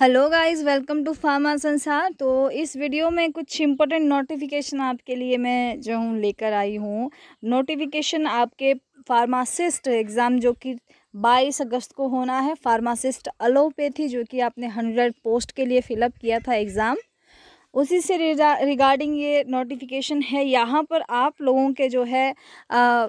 hello guys welcome to pharma संसार तो इस वीडियो में कुछ इम्पोर्टेंट नोटिफिकेशन आपके लिए मैं जो हूँ लेकर आई हूँ नोटिफिकेशन आपके फार्मासिस्ट एग्ज़ाम जो कि बाईस अगस्त को होना है फार्मासिस्ट एलोपैथी जो कि आपने हंड्रेड पोस्ट के लिए फिलअप किया था एग्ज़ाम उसी से रिगार्डिंग ये नोटिफिकेशन है यहाँ पर आप लोगों के जो है आ,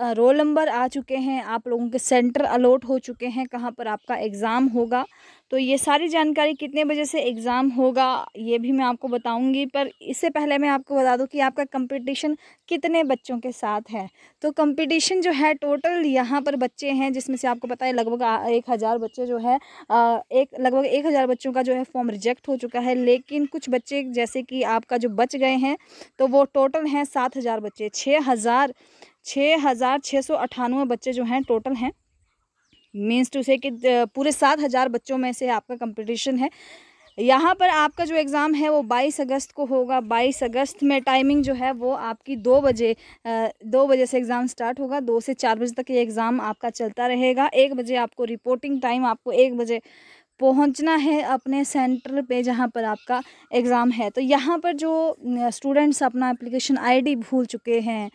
रोल नंबर आ चुके हैं आप लोगों के सेंटर अलॉट हो चुके हैं कहाँ पर आपका एग्ज़ाम होगा तो ये सारी जानकारी कितने बजे से एग्ज़ाम होगा ये भी मैं आपको बताऊंगी पर इससे पहले मैं आपको बता दूं कि आपका कंपटीशन कितने बच्चों के साथ है तो कंपटीशन जो है टोटल यहाँ पर बच्चे हैं जिसमें से आपको पता है लगभग एक हज़ार बच्चे जो है एक लगभग एक हज़ार बच्चों का जो है फॉर्म रिजेक्ट हो चुका है लेकिन कुछ बच्चे जैसे कि आपका जो बच गए हैं तो वो टोटल हैं सात हज़ार बच्चे छः हज़ार छः हज़ार छः सौ अट्ठानवे बच्चे जो हैं टोटल हैं मीन्स टू से कि पूरे सात हज़ार बच्चों में से आपका कंपटीशन है यहाँ पर आपका जो एग्ज़ाम है वो 22 अगस्त को होगा 22 अगस्त में टाइमिंग जो है वो आपकी दो बजे दो बजे से एग्ज़ाम स्टार्ट होगा दो से चार बजे तक ये एग्ज़ाम आपका चलता रहेगा एक बजे आपको रिपोर्टिंग टाइम आपको एक बजे पहुंचना है अपने सेंटर पे जहाँ पर आपका एग्ज़ाम है तो यहाँ पर जो स्टूडेंट्स अपना एप्लीकेशन आईडी भूल चुके हैं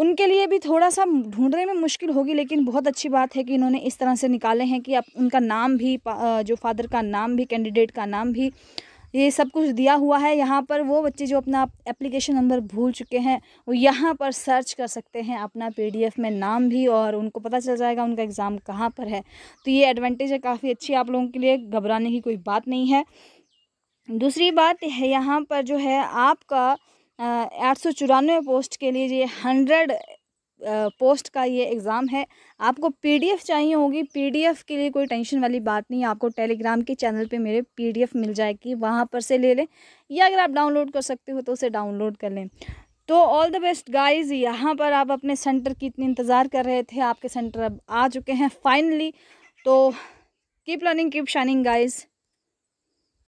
उनके लिए भी थोड़ा सा ढूंढने में मुश्किल होगी लेकिन बहुत अच्छी बात है कि इन्होंने इस तरह से निकाले हैं कि आप उनका नाम भी जो फादर का नाम भी कैंडिडेट का नाम भी ये सब कुछ दिया हुआ है यहाँ पर वो बच्चे जो अपना एप्लीकेशन नंबर भूल चुके हैं वो यहाँ पर सर्च कर सकते हैं अपना पीडीएफ में नाम भी और उनको पता चल जाएगा उनका एग्ज़ाम कहाँ पर है तो ये एडवांटेज है काफ़ी अच्छी आप लोगों के लिए घबराने की कोई बात नहीं है दूसरी बात है यहाँ पर जो है आपका आठ सौ चौरानवे पोस्ट के लिए ये हंड्रेड पोस्ट का ये एग्ज़ाम है आपको पीडीएफ चाहिए होगी पीडीएफ के लिए कोई टेंशन वाली बात नहीं आपको टेलीग्राम के चैनल पे मेरे पीडीएफ मिल जाएगी वहाँ पर से ले लें या अगर आप डाउनलोड कर सकते हो तो उसे डाउनलोड कर लें तो ऑल द बेस्ट गाइस यहाँ पर आप अपने सेंटर की इतनी इंतज़ार कर रहे थे आपके सेंटर अब आ चुके हैं फाइनली तो keep learning keep shining guys